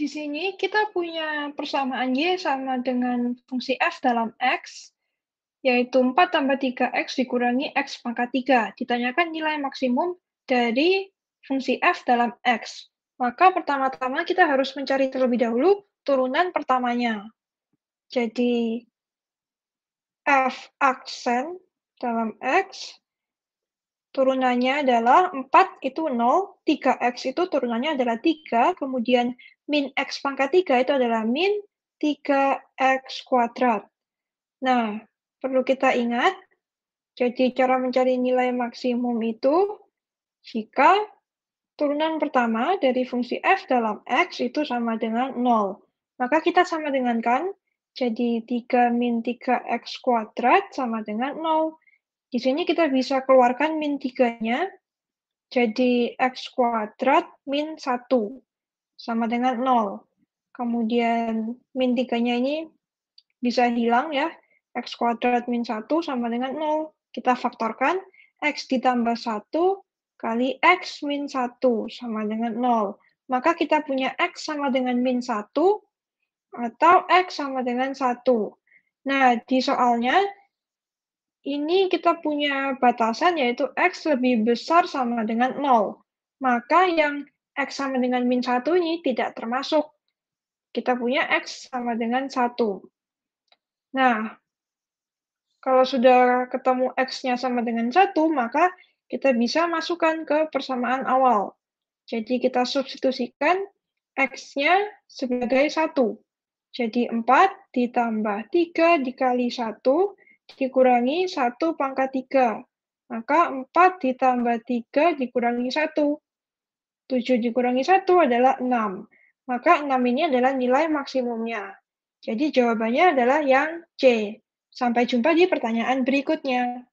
di sini kita punya persamaan Y sama dengan fungsi F dalam X, yaitu 4 tambah 3X dikurangi X pangkat 3. Ditanyakan nilai maksimum dari fungsi F dalam X. Maka pertama-tama kita harus mencari terlebih dahulu turunan pertamanya. Jadi, F aksen dalam X turunannya adalah 4 itu 0, 3x itu turunannya adalah 3, kemudian min x pangkat 3 itu adalah min 3x kuadrat. Nah, perlu kita ingat, jadi cara mencari nilai maksimum itu jika turunan pertama dari fungsi f dalam x itu sama dengan 0. Maka kita sama dengan kan, jadi 3 min 3x kuadrat sama dengan 0. Di sini kita bisa keluarkan min 3-nya, jadi x kuadrat min 1, sama dengan 0. Kemudian min 3-nya ini bisa hilang ya, x kuadrat min 1 sama dengan 0. Kita faktorkan, x ditambah 1 kali x min 1 sama dengan 0. Maka kita punya x sama dengan min 1 atau x sama dengan 1. Nah, di soalnya ini kita punya batasan yaitu X lebih besar sama dengan 0. Maka yang X sama dengan min 1 ini tidak termasuk. Kita punya X sama dengan 1. Nah, kalau sudah ketemu X-nya sama dengan 1, maka kita bisa masukkan ke persamaan awal. Jadi kita substitusikan X-nya sebagai 1. Jadi 4 ditambah 3 dikali 1 dikurangi 1 pangkat 3. Maka 4 ditambah 3 dikurangi 1. 7 dikurangi 1 adalah 6. Maka 6 ini adalah nilai maksimumnya. Jadi jawabannya adalah yang C. Sampai jumpa di pertanyaan berikutnya.